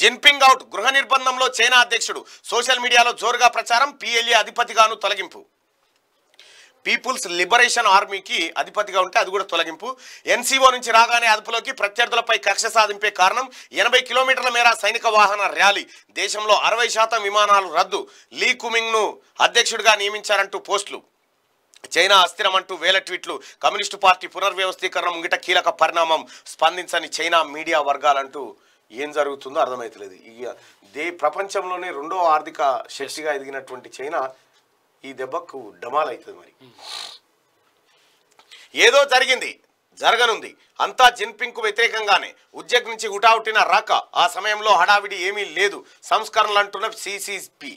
Jinping out గృహ నిర్బంధంలో China అధ్యక్షుడు సోషల్ మీడియాలో జోరుగా ప్రచారం పిఎల్ఏ అధిపతిగాను తొలగింపు పీపుల్స్ లిబరేషన్ ఆర్మీకి అధిపతిగా ఉంటే అది కూడా తొలగింపు ఎన్సీఓ నుంచి రాగానే అదుపులోకి ప్రత్యర్థులపై కక్ష సాధింపే కారణం ఎనభై కిలోమీటర్ల మేర సైనిక వాహన ర్యాలీ దేశంలో అరవై శాతం విమానాలు రద్దు లీ కుమింగ్ను అధ్యక్షుడిగా నియమించారంటూ పోస్టులు చైనా అస్థిరమంటూ వేల ట్వీట్లు కమ్యూనిస్టు పార్టీ పునర్వ్యవస్థీకరణ ముంగిట కీలక పరిణామం స్పందించని చైనా మీడియా వర్గాలంటూ ఏం జరుగుతుందో అర్థమవుతలేదు ఈ దే ప్రపంచంలోనే రెండో ఆర్థిక శక్తిగా ఎదిగినటువంటి చైనా ఈ దెబ్బకు డమాల్ అవుతుంది మరి ఏదో జరిగింది జరగనుంది అంతా జిన్పింగ్కు వ్యతిరేకంగానే ఉద్యోగ నుంచి ఉటావుటిన రాక ఆ సమయంలో హడావిడి ఏమీ లేదు సంస్కరణలు అంటున్న సిసిపి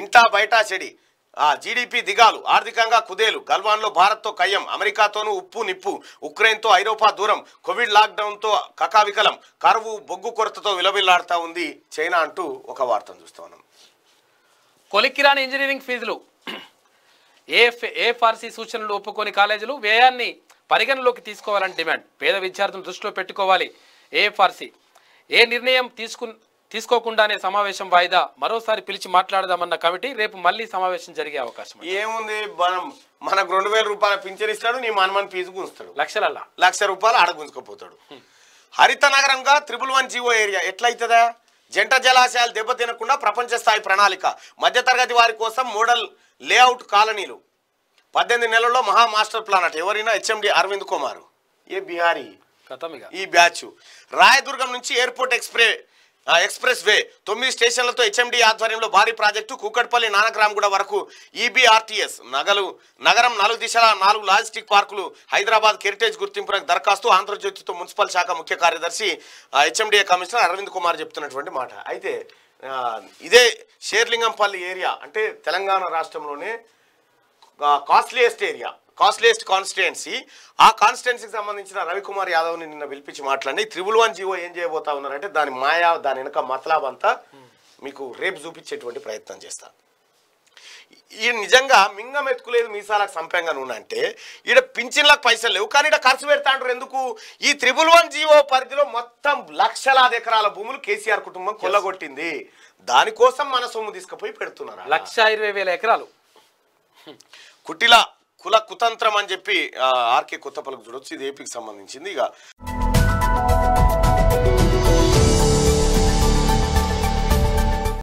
ఇంటా బయట చెడి జీడిపి దిగాలు ఆర్థికంగా కుదేలు గల్వాన్లో తో కయ్యం అమెరికాతోనూ ఉప్పు నిప్పు ఉక్రెయిన్తో ఐరోపా దూరం కోవిడ్ లాక్డౌన్తో కకావికలం కరువు బొగ్గు కొరతతో విలవిల్లాడుతూ ఉంది చైనా అంటూ ఒక వార్తను చూస్తా ఉన్నాం కొలిక్కిరాని ఇంజనీరింగ్ ఫీజులు ఏ ఏఫార్సీ సూచనలు ఒప్పుకొని కాలేజీలు వ్యయాన్ని పరిగణలోకి తీసుకోవాలని డిమాండ్ పేద విద్యార్థులను దృష్టిలో పెట్టుకోవాలి ఏఎఫ్ఆర్సీ ఏ నిర్ణయం తీసుకు తీసుకోకుండానే సమావేశం వాయిదా మరోసారి పిలిచి మాట్లాడదామన్న కమిటీ రేపు మళ్ళీ సమావేశం జరిగే అవకాశం ఏముంది మనం మనకు రెండు వేల రూపాయల పింఛన్ ఇస్తాడు నీ మనమని ఫీజు గుంజుతాడు లక్షల లక్ష రూపాయలు అడగుంజుకపోతాడు హరిత నగరంగా త్రిపుల్ వన్ జీవో ఏరియా ఎట్లయితుందా జంట జలాశయాలు దెబ్బతినకుండా ప్రపంచ స్థాయి ప్రణాళిక మధ్యతరగతి వారి కోసం మోడల్ లేఅవుట్ కాలనీలు పద్దెనిమిది నెలల్లో మహా మాస్టర్ ప్లాన్ అట ఎవరైనా హెచ్ఎండి అరవింద్ కుమార్ ఏ బిహారీ ఈ బ్యాచ్ రాయదుర్గం నుంచి ఎయిర్పోర్ట్ ఎక్స్ప్రెస్ ఎక్స్ప్రెస్ వే తొమ్మిది స్టేషన్లతో హెచ్ఎండి ఆధ్వర్యంలో భారీ ప్రాజెక్టు కూకట్పల్లి నానకరామగూడ వరకు ఈబీఆర్టీఎస్ e నగలు నగరం నాలుగు దిశల నాలుగు లాజిస్టిక్ పార్కులు హైదరాబాద్ హెరిటేజ్ గుర్తింపునకు దరఖాస్తు ఆంధ్రజ్యోతితో మున్సిపల్ శాఖ ముఖ్య కార్యదర్శి హెచ్ఎండిఏ కమిషనర్ అరవింద్ కుమార్ చెప్తున్నటువంటి మాట అయితే ఇదే షేర్లింగంపల్లి ఏరియా అంటే తెలంగాణ రాష్ట్రంలోనే కాస్ట్లీయెస్ట్ ఏరియా కాస్ట్లీయెస్ట్ కాన్స్టిట్యున్సీ ఆ కాన్స్టిట్యున్సీకి సంబంధించిన రవికుమార్ యాదవ్ని నిన్న పిలిపించి మాట్లాడి త్రిబుల్ వన్ జీవో ఏం చేయబోతా ఉన్నారంటే దాని మాయా దాని వెనక మతలాబ్ అంతా మీకు రేపు చూపించేటువంటి ప్రయత్నం చేస్తాను ఈ నిజంగా మింగం ఎత్తుకులేదు మీసాలకు సంపంగా అంటే ఈడ పింఛన్లకు పైసలు లేవు కానీ ఇక్కడ ఖర్చు పెడతాంటారు ఎందుకు ఈ త్రిబుల్ వన్ జీవో పరిధిలో మొత్తం లక్షలాది ఎకరాల భూములు కేసీఆర్ కుటుంబం కొల్లగొట్టింది దానికోసం మన సొమ్ము తీసుకుపోయి పెడుతున్నారు లక్ష ఇరవై వేల ఎకరాలు కుటిలా కుల కుతంత్రం అని చెప్పి ఆర్కే కొత్త పలుకు చూడొచ్చు ఇది ఏపీకి సంబంధించింది ఇక